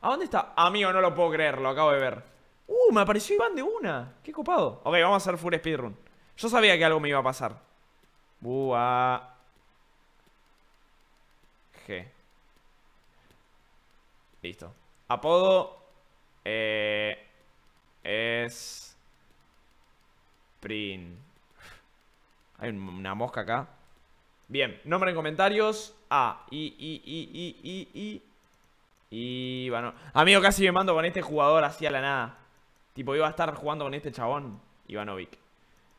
¿A dónde está? Amigo, no lo puedo creer, lo acabo de ver Uh, me apareció Iván de una Qué copado Ok, vamos a hacer full speedrun Yo sabía que algo me iba a pasar Buah G Listo Apodo eh, Es Print Hay una mosca acá Bien, nombre en comentarios A, I, I, I, I, I, I y bueno, amigo, casi me mando con este jugador así a la nada. Tipo, iba a estar jugando con este chabón, Ivanovic.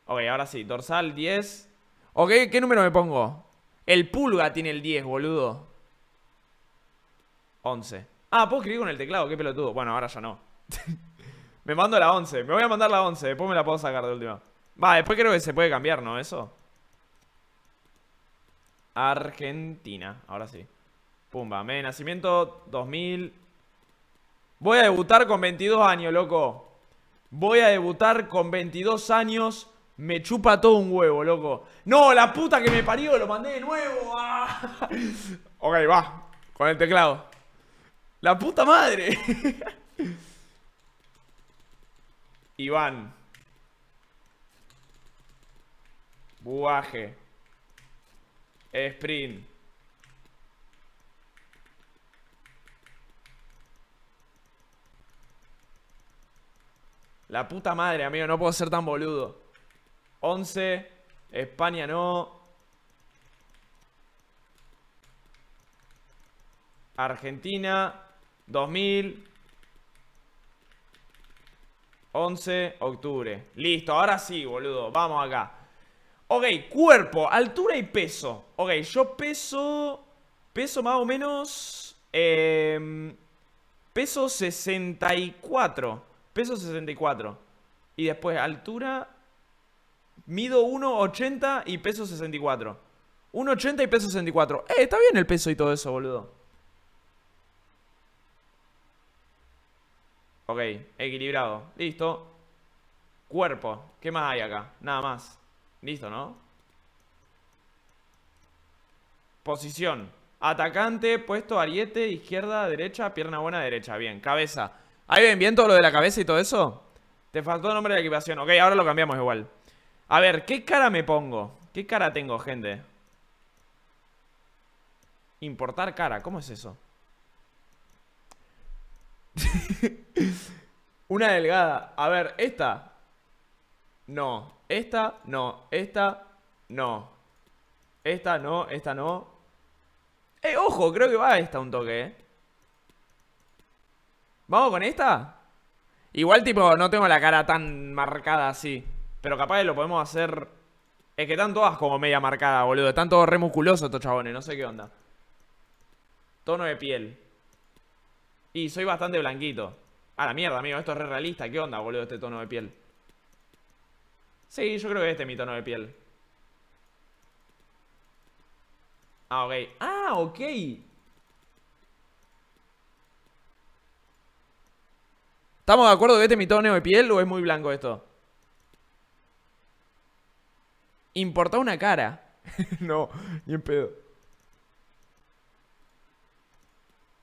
Ok, ahora sí, dorsal 10. Ok, ¿qué número me pongo? El pulga tiene el 10, boludo. 11. Ah, puedo escribir con el teclado, qué pelotudo. Bueno, ahora ya no. me mando la 11. Me voy a mandar la 11, después me la puedo sacar de última. Va, después creo que se puede cambiar, ¿no? Eso. Argentina, ahora sí. Pumba, me nacimiento 2000. Voy a debutar con 22 años, loco. Voy a debutar con 22 años. Me chupa todo un huevo, loco. No, la puta que me parió, lo mandé de nuevo. Ah. Ok, va. Con el teclado. La puta madre. Iván. Buaje. Sprint. La puta madre, amigo, no puedo ser tan boludo. 11. España no. Argentina. 2000. 11. Octubre. Listo, ahora sí, boludo. Vamos acá. Ok, cuerpo, altura y peso. Ok, yo peso... Peso más o menos... Em, peso 64. Peso 64. Y después altura. Mido 1,80 y peso 64. 1,80 y peso 64. Eh, está bien el peso y todo eso, boludo. Ok, equilibrado. Listo. Cuerpo. ¿Qué más hay acá? Nada más. Listo, ¿no? Posición. Atacante, puesto, ariete, izquierda, derecha, pierna buena, derecha. Bien, cabeza. Ahí ven bien todo lo de la cabeza y todo eso. Te faltó nombre de equipación. Ok, ahora lo cambiamos igual. A ver, ¿qué cara me pongo? ¿Qué cara tengo, gente? Importar cara, ¿cómo es eso? Una delgada. A ver, esta. No. Esta, no. Esta, no. Esta, no. Esta, no. Eh, ojo, creo que va a esta un toque, eh. ¿Vamos con esta? Igual, tipo, no tengo la cara tan marcada así. Pero capaz lo podemos hacer... Es que están todas como media marcada, boludo. Están todos re musculosos estos chabones, no sé qué onda. Tono de piel. Y soy bastante blanquito. A la mierda, amigo, esto es re realista. ¿Qué onda, boludo, este tono de piel? Sí, yo creo que este es mi tono de piel. Ah, ok. Ah, ok. ¿Estamos de acuerdo que este es mi tono de piel o es muy blanco esto? ¿Importa una cara? no, ni en pedo.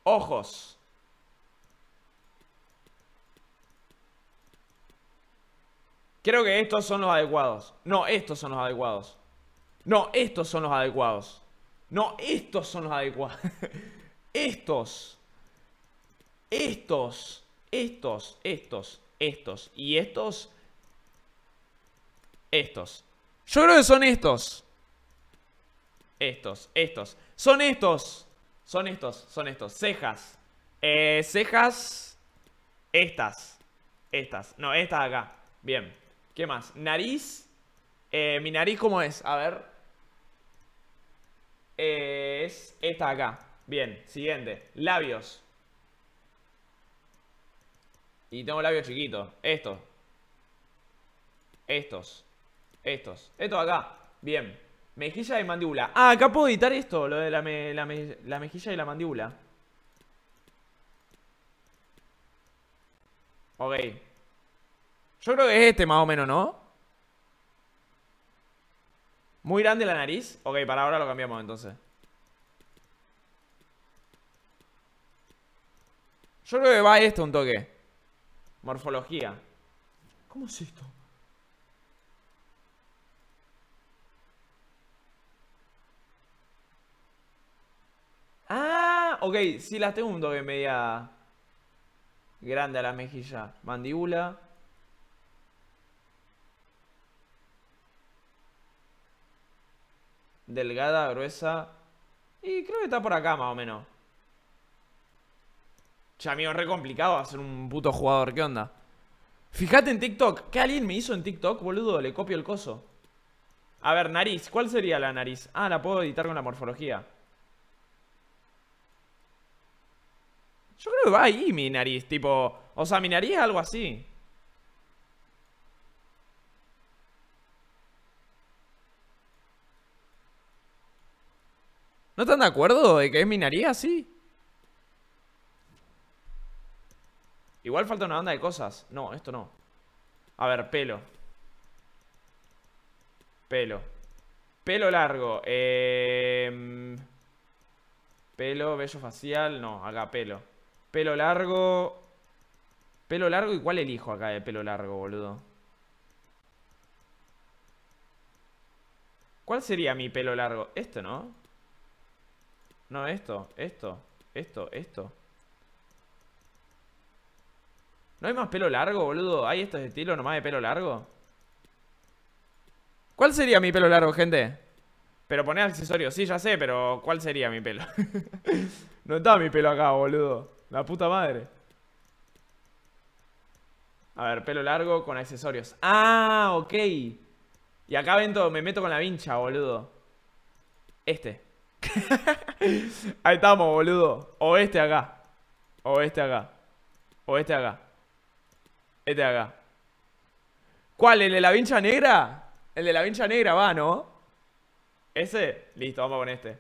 Ojos. Creo que estos son los adecuados. No, estos son los adecuados. No, estos son los adecuados. No, estos son los adecuados. estos. Estos estos, estos, estos y estos, estos. Yo creo que son estos. Estos, estos. Son estos. Son estos, son estos. Cejas. Eh, cejas. Estas. Estas. No, estas acá. Bien. ¿Qué más? Nariz. Eh, mi nariz, ¿cómo es? A ver. Eh, es esta acá. Bien. Siguiente. Labios. Y tengo labio chiquito. Esto. Estos. Estos. Estos acá. Bien. Mejilla y mandíbula. Ah, acá puedo editar esto, lo de la, la mejilla y la mandíbula. Ok. Yo creo que es este más o menos, ¿no? Muy grande la nariz. Ok, para ahora lo cambiamos entonces. Yo creo que va esto un toque. Morfología. ¿Cómo es esto? Ah, ok, sí las tengo un doble media grande a la mejilla. Mandíbula. Delgada, gruesa. Y creo que está por acá más o menos. Ya, amigo, es re complicado hacer un puto jugador, ¿qué onda? Fíjate en TikTok. ¿Qué alguien me hizo en TikTok, boludo? Le copio el coso. A ver, nariz. ¿Cuál sería la nariz? Ah, la puedo editar con la morfología. Yo creo que va ahí mi nariz, tipo... O sea, mi nariz algo así. ¿No están de acuerdo de que es mi nariz así? Igual falta una banda de cosas. No, esto no. A ver, pelo. Pelo. Pelo largo. Eh, pelo, vello facial. No, acá pelo. Pelo largo. Pelo largo. ¿Y cuál elijo acá de pelo largo, boludo? ¿Cuál sería mi pelo largo? Este, ¿no? No, esto, esto, esto, esto. ¿No hay más pelo largo, boludo? ¿Hay estos estilos nomás de pelo largo? ¿Cuál sería mi pelo largo, gente? Pero poné accesorios. Sí, ya sé, pero ¿cuál sería mi pelo? no está mi pelo acá, boludo. La puta madre. A ver, pelo largo con accesorios. ¡Ah! Ok. Y acá vento, me meto con la vincha, boludo. Este. Ahí estamos, boludo. O este acá. O este acá. O este acá. Este de acá. ¿Cuál? ¿El de la vincha negra? El de la vincha negra va, ¿no? ¿Ese? Listo, vamos con este.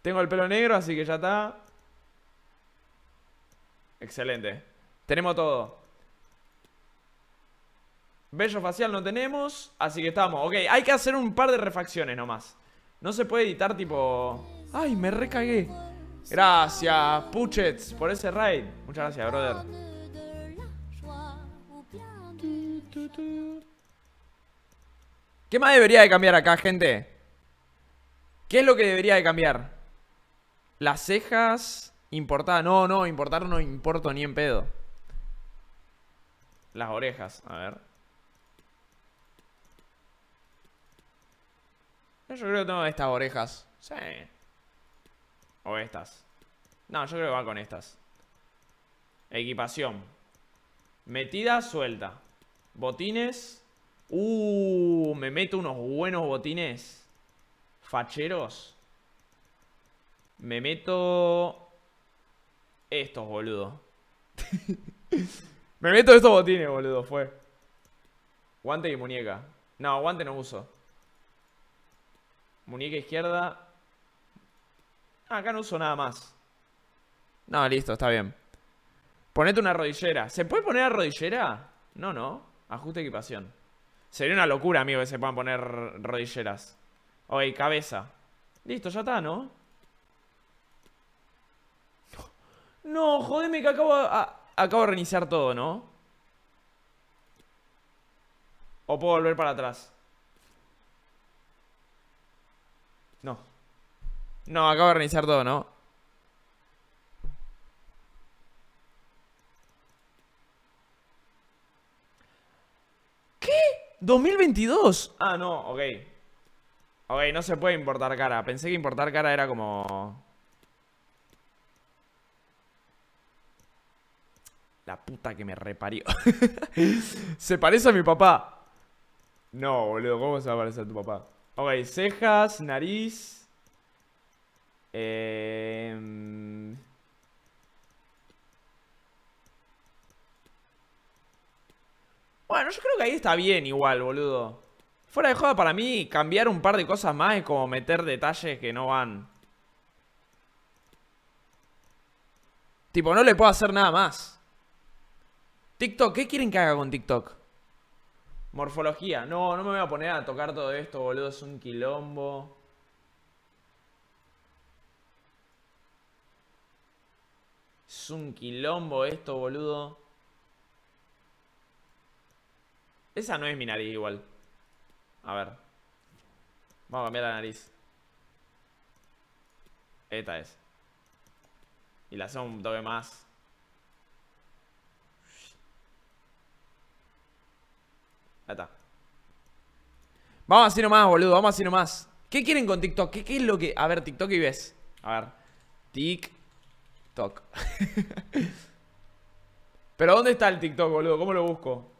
Tengo el pelo negro, así que ya está. Excelente. Tenemos todo. Bello facial no tenemos, así que estamos. Ok, hay que hacer un par de refacciones nomás. No se puede editar tipo... ¡Ay, me recagué! Gracias, Puchets, por ese raid. Muchas gracias, brother. ¿Qué más debería de cambiar acá, gente? ¿Qué es lo que debería de cambiar? Las cejas Importar, No, no, importar no importo ni en pedo. Las orejas, a ver. Yo creo que tengo estas orejas. Sí. O estas. No, yo creo que va con estas. Equipación. Metida, suelta. Botines. Uh, me meto unos buenos botines. Facheros. Me meto... Estos, boludo. me meto estos botines, boludo, fue. Guante y muñeca. No, guante no uso. Muñeca izquierda. Ah, acá no uso nada más. No, listo, está bien. Ponete una rodillera. ¿Se puede poner rodillera? No, no. Ajuste equipación. Sería una locura, amigo, que se puedan poner rodilleras. Oye, cabeza. Listo, ya está, ¿no? No, jodeme que acabo, acabo de reiniciar todo, ¿no? ¿O puedo volver para atrás? No. No, acabo de reiniciar todo, ¿no? 2022. Ah, no, ok. Ok, no se puede importar cara. Pensé que importar cara era como... La puta que me reparió. se parece a mi papá. No, boludo, ¿cómo se va a parecer a tu papá? Ok, cejas, nariz. Eh... Bueno, yo creo que ahí está bien igual, boludo. Fuera de joda, para mí, cambiar un par de cosas más es como meter detalles que no van. Tipo, no le puedo hacer nada más. TikTok, ¿qué quieren que haga con TikTok? Morfología. No, no me voy a poner a tocar todo esto, boludo. Es un quilombo. Es un quilombo esto, boludo. Esa no es mi nariz igual. A ver. Vamos a cambiar la nariz. Esta es. Y la hacemos un toque más. Ahí está. Vamos así nomás, boludo. Vamos así nomás. ¿Qué quieren con TikTok? ¿Qué, qué es lo que...? A ver, TikTok y ves. A ver. TikTok. Pero ¿dónde está el TikTok, boludo? ¿Cómo lo busco?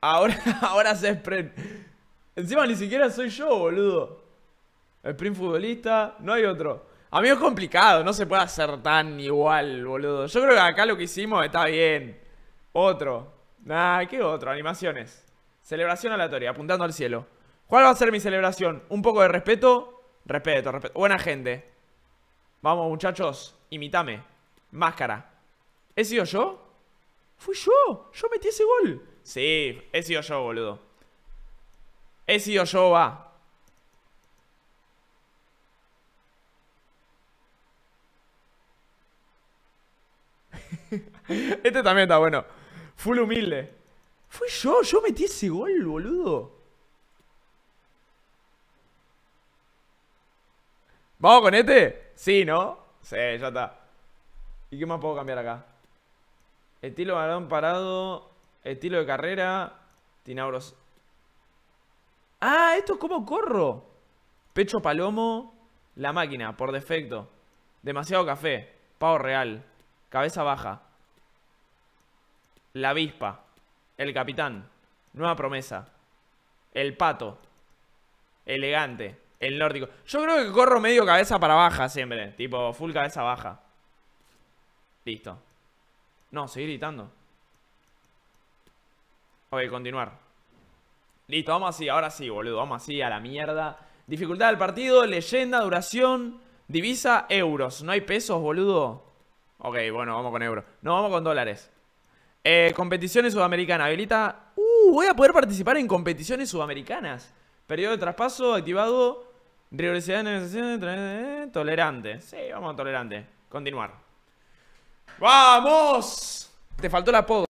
Ahora, ahora se Sprint. Encima ni siquiera soy yo, boludo. Sprint futbolista, no hay otro. A mí es complicado, no se puede hacer tan igual, boludo. Yo creo que acá lo que hicimos está bien. Otro. Nah, ¿qué otro? Animaciones. Celebración aleatoria, apuntando al cielo. ¿Cuál va a ser mi celebración? Un poco de respeto. Respeto, respeto. Buena gente. Vamos, muchachos. imítame. Máscara. ¿He sido yo? Fui yo. Yo metí ese gol. Sí, he sido yo, boludo. He sido yo, va. Este también está bueno. Full humilde. Fui yo, yo metí ese gol, boludo. ¿Vamos con este? Sí, ¿no? Sí, ya está. ¿Y qué más puedo cambiar acá? Estilo balón parado. Estilo de carrera. Tinauros. Ah, esto es como corro. Pecho palomo. La máquina, por defecto. Demasiado café. Pavo real. Cabeza baja. La avispa. El capitán. Nueva promesa. El pato. Elegante. El nórdico. Yo creo que corro medio cabeza para baja siempre. Tipo, full cabeza baja. Listo. No, seguir gritando. Ok, continuar. Listo, vamos así, ahora sí, boludo, vamos así, a la mierda. Dificultad del partido, leyenda, duración, divisa, euros. No hay pesos, boludo. Ok, bueno, vamos con euros. No, vamos con dólares. Eh, competiciones sudamericanas, habilita... Uh, voy a poder participar en competiciones sudamericanas. Periodo de traspaso activado. de eh, Tolerante. Sí, vamos a tolerante. Continuar. ¡Vamos! Te faltó la apodo.